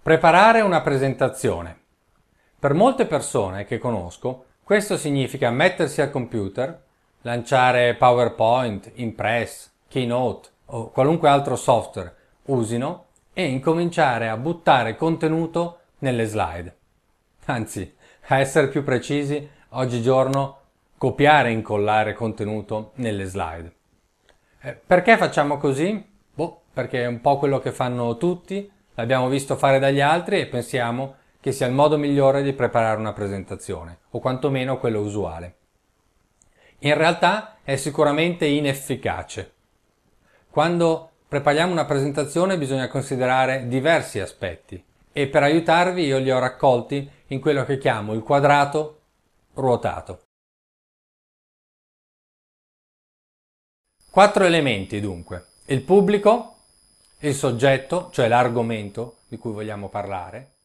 Preparare una presentazione. Per molte persone che conosco, questo significa mettersi al computer, lanciare PowerPoint, Impress, Keynote o qualunque altro software usino e incominciare a buttare contenuto nelle slide. Anzi, a essere più precisi, oggigiorno copiare e incollare contenuto nelle slide. Eh, perché facciamo così? Boh, perché è un po' quello che fanno tutti l'abbiamo visto fare dagli altri e pensiamo che sia il modo migliore di preparare una presentazione, o quantomeno quello usuale. In realtà è sicuramente inefficace. Quando prepariamo una presentazione bisogna considerare diversi aspetti e per aiutarvi io li ho raccolti in quello che chiamo il quadrato ruotato. Quattro elementi dunque. Il pubblico, il soggetto, cioè l'argomento di cui vogliamo parlare,